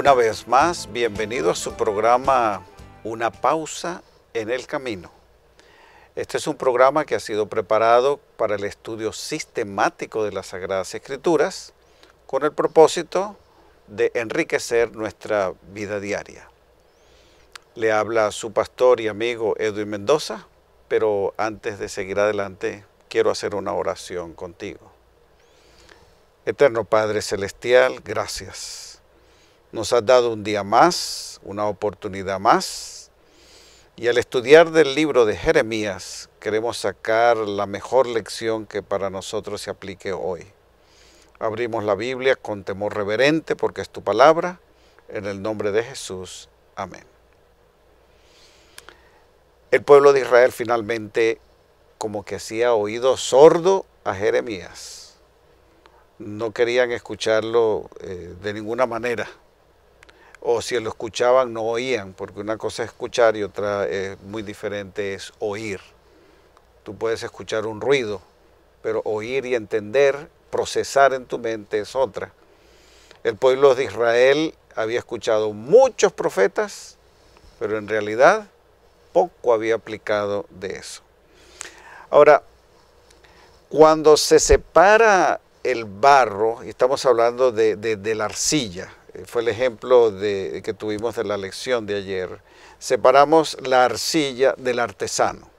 Una vez más, bienvenido a su programa Una pausa en el camino. Este es un programa que ha sido preparado para el estudio sistemático de las Sagradas Escrituras con el propósito de enriquecer nuestra vida diaria. Le habla su pastor y amigo Edwin Mendoza, pero antes de seguir adelante quiero hacer una oración contigo. Eterno Padre Celestial, gracias nos has dado un día más, una oportunidad más. Y al estudiar del libro de Jeremías, queremos sacar la mejor lección que para nosotros se aplique hoy. Abrimos la Biblia con temor reverente porque es tu palabra. En el nombre de Jesús. Amén. El pueblo de Israel finalmente como que hacía oído sordo a Jeremías. No querían escucharlo eh, de ninguna manera o si lo escuchaban no oían, porque una cosa es escuchar y otra es muy diferente es oír. Tú puedes escuchar un ruido, pero oír y entender, procesar en tu mente es otra. El pueblo de Israel había escuchado muchos profetas, pero en realidad poco había aplicado de eso. Ahora, cuando se separa el barro, y estamos hablando de la arcilla, fue el ejemplo que tuvimos de la lección de ayer, separamos la arcilla del artesano.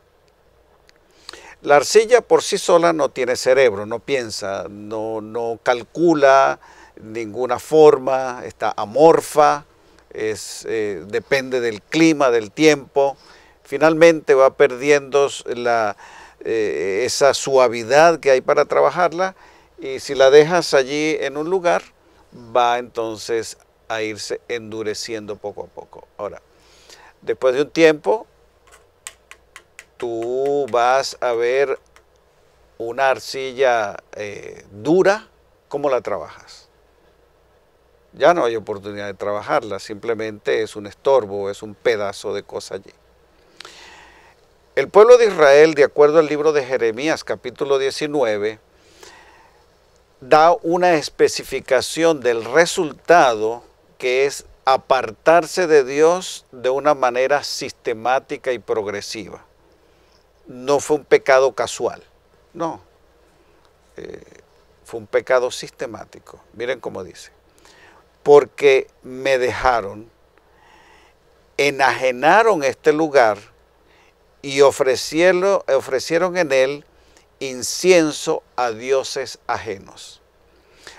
La arcilla por sí sola no tiene cerebro, no piensa, no, calcula ninguna forma, está amorfa, eh, depende del clima, del tiempo. Finalmente va perdiendo eh, esa suavidad que hay para trabajarla y si la dejas allí en un lugar, va entonces a irse endureciendo poco a poco. Ahora, después de un tiempo, tú vas a ver una arcilla eh, dura, ¿cómo la trabajas? Ya no hay oportunidad de trabajarla, simplemente es un estorbo, es un pedazo de cosa allí. El pueblo de Israel, de acuerdo al libro de Jeremías capítulo 19, da una especificación del resultado que es apartarse de Dios de una manera sistemática y progresiva. No fue un pecado casual, no. Eh, fue un pecado sistemático. Miren cómo dice. Porque me dejaron, enajenaron este lugar y ofrecieron en él incienso a dioses ajenos.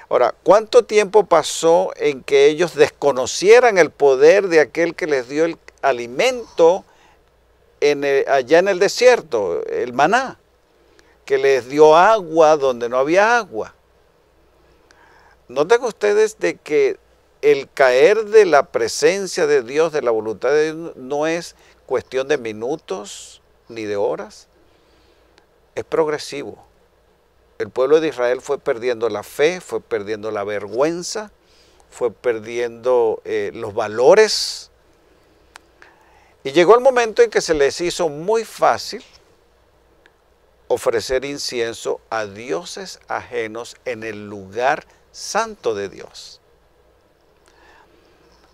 Ahora, ¿cuánto tiempo pasó en que ellos desconocieran el poder de aquel que les dio el alimento en allá en el desierto, el maná, que les dio agua donde no había agua? Noten ustedes de que el caer de la presencia de Dios, de la voluntad de Dios, no es cuestión de minutos ni de horas, es progresivo. El pueblo de Israel fue perdiendo la fe, fue perdiendo la vergüenza, fue perdiendo eh, los valores. Y llegó el momento en que se les hizo muy fácil ofrecer incienso a dioses ajenos en el lugar santo de Dios.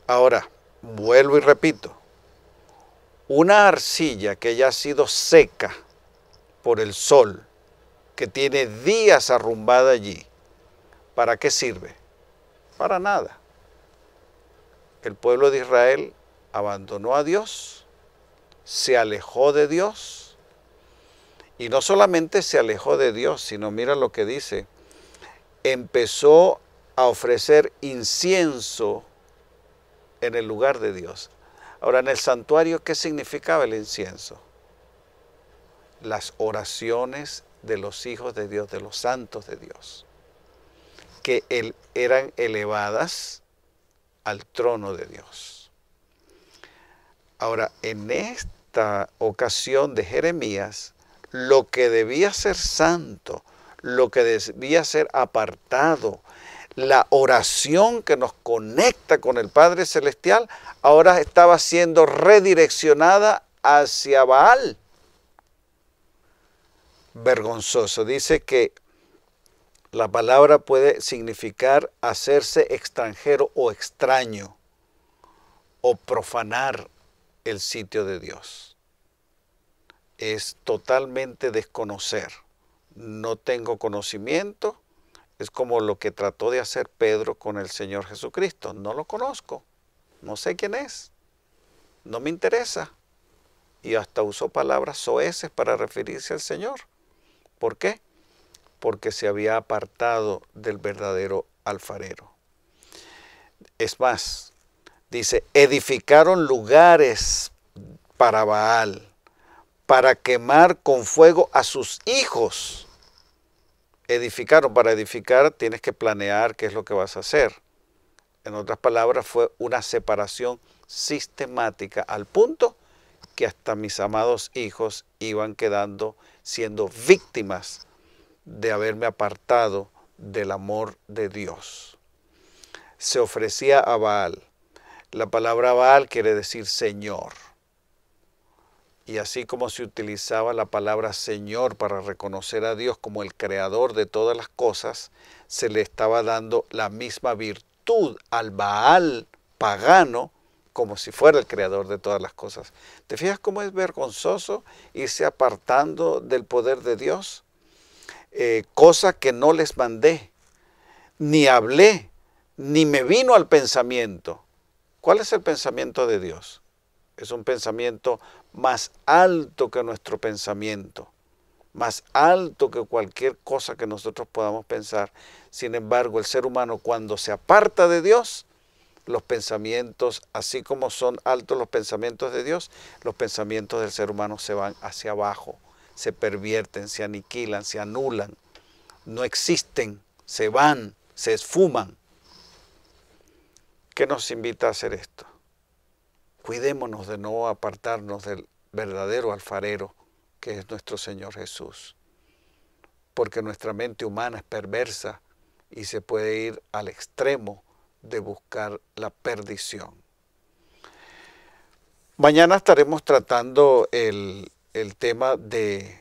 Ahora, vuelvo y repito, una arcilla que ya ha sido seca, por el sol, que tiene días arrumbada allí, ¿para qué sirve? Para nada. El pueblo de Israel abandonó a Dios, se alejó de Dios, y no solamente se alejó de Dios, sino mira lo que dice, empezó a ofrecer incienso en el lugar de Dios. Ahora, en el santuario, ¿qué significaba el incienso? las oraciones de los hijos de Dios, de los santos de Dios, que eran elevadas al trono de Dios. Ahora, en esta ocasión de Jeremías, lo que debía ser santo, lo que debía ser apartado, la oración que nos conecta con el Padre Celestial, ahora estaba siendo redireccionada hacia Baal vergonzoso. Dice que la palabra puede significar hacerse extranjero o extraño o profanar el sitio de Dios. Es totalmente desconocer. No tengo conocimiento. Es como lo que trató de hacer Pedro con el Señor Jesucristo. No lo conozco. No sé quién es. No me interesa. Y hasta usó palabras soeces para referirse al Señor. ¿Por qué? Porque se había apartado del verdadero alfarero. Es más, dice, edificaron lugares para Baal, para quemar con fuego a sus hijos. Edificaron, para edificar tienes que planear qué es lo que vas a hacer. En otras palabras, fue una separación sistemática al punto que hasta mis amados hijos iban quedando siendo víctimas de haberme apartado del amor de Dios. Se ofrecía a Baal. La palabra Baal quiere decir Señor. Y así como se utilizaba la palabra Señor para reconocer a Dios como el creador de todas las cosas, se le estaba dando la misma virtud al Baal pagano como si fuera el creador de todas las cosas. ¿Te fijas cómo es vergonzoso irse apartando del poder de Dios? Eh, cosa que no les mandé, ni hablé, ni me vino al pensamiento. ¿Cuál es el pensamiento de Dios? Es un pensamiento más alto que nuestro pensamiento, más alto que cualquier cosa que nosotros podamos pensar. Sin embargo, el ser humano cuando se aparta de Dios, los pensamientos, así como son altos los pensamientos de Dios, los pensamientos del ser humano se van hacia abajo, se pervierten, se aniquilan, se anulan, no existen, se van, se esfuman. ¿Qué nos invita a hacer esto? Cuidémonos de no apartarnos del verdadero alfarero que es nuestro Señor Jesús, porque nuestra mente humana es perversa y se puede ir al extremo de buscar la perdición. Mañana estaremos tratando el, el tema de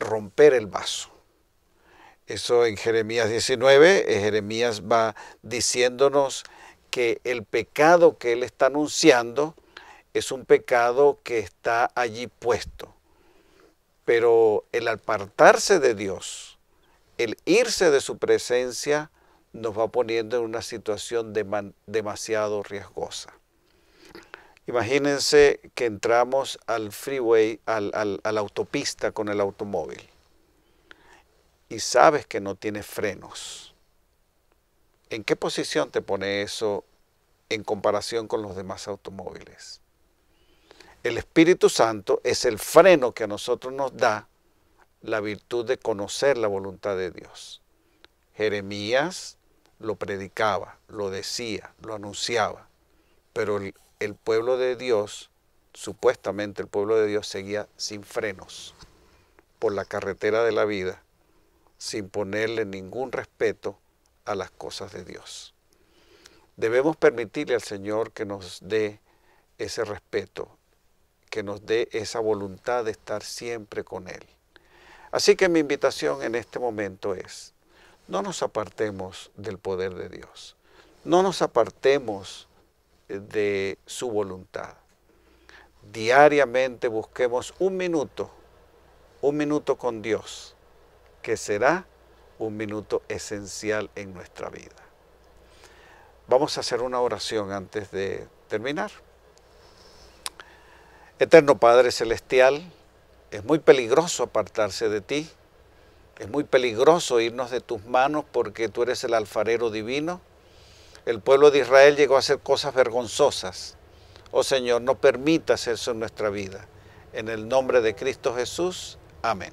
romper el vaso. Eso en Jeremías 19, eh, Jeremías va diciéndonos que el pecado que él está anunciando es un pecado que está allí puesto. Pero el apartarse de Dios, el irse de su presencia, nos va poniendo en una situación demasiado riesgosa. Imagínense que entramos al freeway, al, a la autopista con el automóvil y sabes que no tiene frenos. ¿En qué posición te pone eso en comparación con los demás automóviles? El Espíritu Santo es el freno que a nosotros nos da la virtud de conocer la voluntad de Dios. Jeremías lo predicaba, lo decía, lo anunciaba, pero el, pueblo de Dios, supuestamente el pueblo de Dios seguía sin frenos por la carretera de la vida, sin ponerle ningún respeto a las cosas de Dios. Debemos permitirle al Señor que nos dé ese respeto, que nos dé esa voluntad de estar siempre con Él. Así que mi invitación en este momento es, no nos apartemos del poder de Dios, no nos apartemos eh, de su voluntad. Diariamente busquemos un minuto, un minuto con Dios, que será un minuto esencial en nuestra vida. Vamos a hacer una oración antes de terminar. Eterno Padre Celestial, es muy peligroso apartarse de ti es muy peligroso irnos de tus manos porque tú eres el alfarero divino. El pueblo de Israel llegó a hacer cosas vergonzosas. Oh Señor, no permitas eso en nuestra vida. En el nombre de Cristo Jesús. Amén.